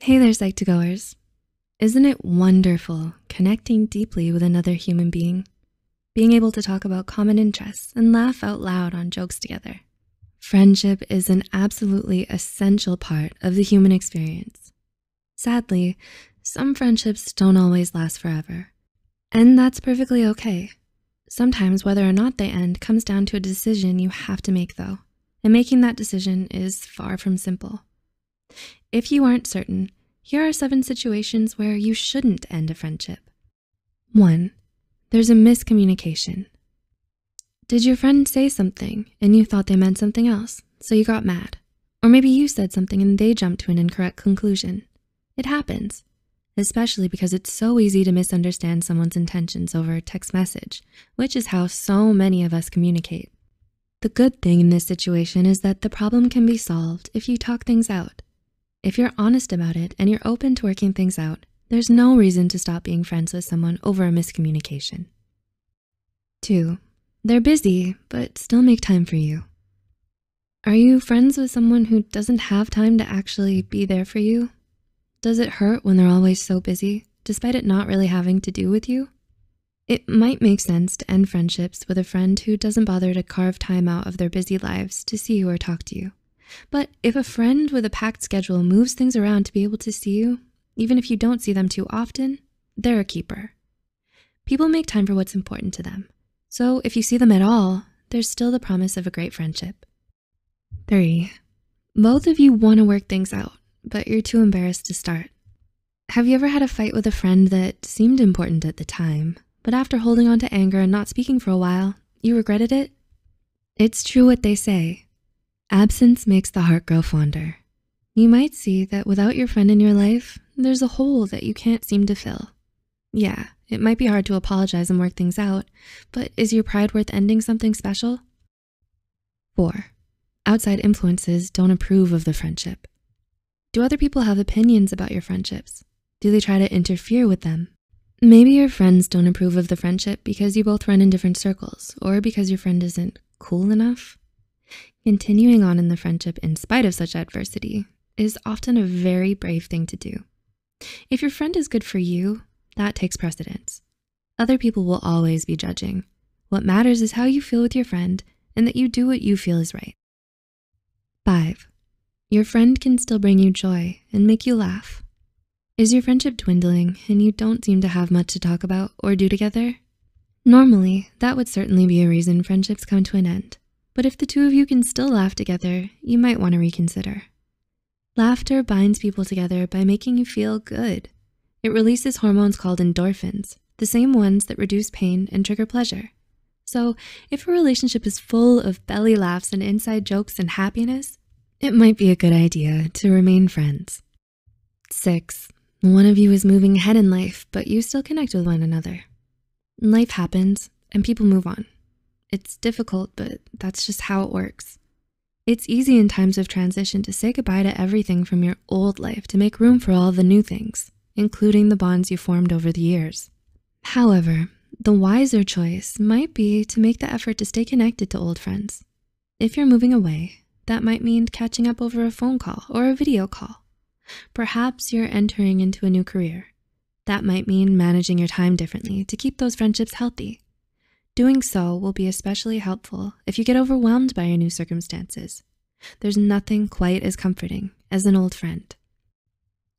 Hey there, Psych2Goers. Isn't it wonderful connecting deeply with another human being? Being able to talk about common interests and laugh out loud on jokes together. Friendship is an absolutely essential part of the human experience. Sadly, some friendships don't always last forever. And that's perfectly okay. Sometimes whether or not they end comes down to a decision you have to make though. And making that decision is far from simple. If you aren't certain, here are seven situations where you shouldn't end a friendship. One, there's a miscommunication. Did your friend say something and you thought they meant something else, so you got mad? Or maybe you said something and they jumped to an incorrect conclusion. It happens, especially because it's so easy to misunderstand someone's intentions over a text message, which is how so many of us communicate. The good thing in this situation is that the problem can be solved if you talk things out if you're honest about it and you're open to working things out, there's no reason to stop being friends with someone over a miscommunication. Two, they're busy, but still make time for you. Are you friends with someone who doesn't have time to actually be there for you? Does it hurt when they're always so busy, despite it not really having to do with you? It might make sense to end friendships with a friend who doesn't bother to carve time out of their busy lives to see you or talk to you. But if a friend with a packed schedule moves things around to be able to see you, even if you don't see them too often, they're a keeper. People make time for what's important to them. So if you see them at all, there's still the promise of a great friendship. Three, both of you wanna work things out, but you're too embarrassed to start. Have you ever had a fight with a friend that seemed important at the time, but after holding on to anger and not speaking for a while, you regretted it? It's true what they say. Absence makes the heart grow fonder. You might see that without your friend in your life, there's a hole that you can't seem to fill. Yeah, it might be hard to apologize and work things out, but is your pride worth ending something special? Four, outside influences don't approve of the friendship. Do other people have opinions about your friendships? Do they try to interfere with them? Maybe your friends don't approve of the friendship because you both run in different circles or because your friend isn't cool enough Continuing on in the friendship in spite of such adversity is often a very brave thing to do. If your friend is good for you, that takes precedence. Other people will always be judging. What matters is how you feel with your friend and that you do what you feel is right. Five, your friend can still bring you joy and make you laugh. Is your friendship dwindling and you don't seem to have much to talk about or do together? Normally, that would certainly be a reason friendships come to an end. But if the two of you can still laugh together, you might want to reconsider. Laughter binds people together by making you feel good. It releases hormones called endorphins, the same ones that reduce pain and trigger pleasure. So if a relationship is full of belly laughs and inside jokes and happiness, it might be a good idea to remain friends. Six, one of you is moving ahead in life, but you still connect with one another. Life happens and people move on. It's difficult, but that's just how it works. It's easy in times of transition to say goodbye to everything from your old life to make room for all the new things, including the bonds you formed over the years. However, the wiser choice might be to make the effort to stay connected to old friends. If you're moving away, that might mean catching up over a phone call or a video call. Perhaps you're entering into a new career. That might mean managing your time differently to keep those friendships healthy. Doing so will be especially helpful if you get overwhelmed by your new circumstances. There's nothing quite as comforting as an old friend.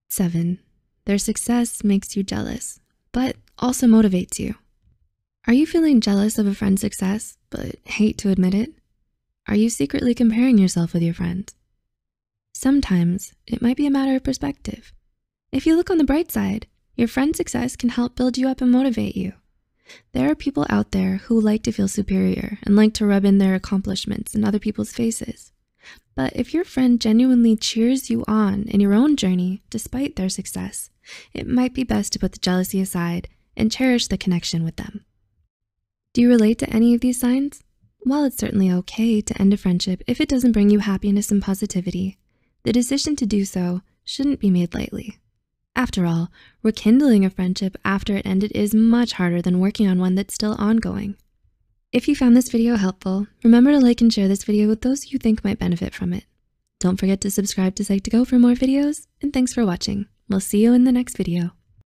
Seven, their success makes you jealous, but also motivates you. Are you feeling jealous of a friend's success, but hate to admit it? Are you secretly comparing yourself with your friend? Sometimes it might be a matter of perspective. If you look on the bright side, your friend's success can help build you up and motivate you. There are people out there who like to feel superior and like to rub in their accomplishments in other people's faces. But if your friend genuinely cheers you on in your own journey despite their success, it might be best to put the jealousy aside and cherish the connection with them. Do you relate to any of these signs? While it's certainly okay to end a friendship if it doesn't bring you happiness and positivity, the decision to do so shouldn't be made lightly. After all, rekindling a friendship after it ended is much harder than working on one that's still ongoing. If you found this video helpful, remember to like and share this video with those you think might benefit from it. Don't forget to subscribe to Psych2Go for more videos, and thanks for watching. We'll see you in the next video.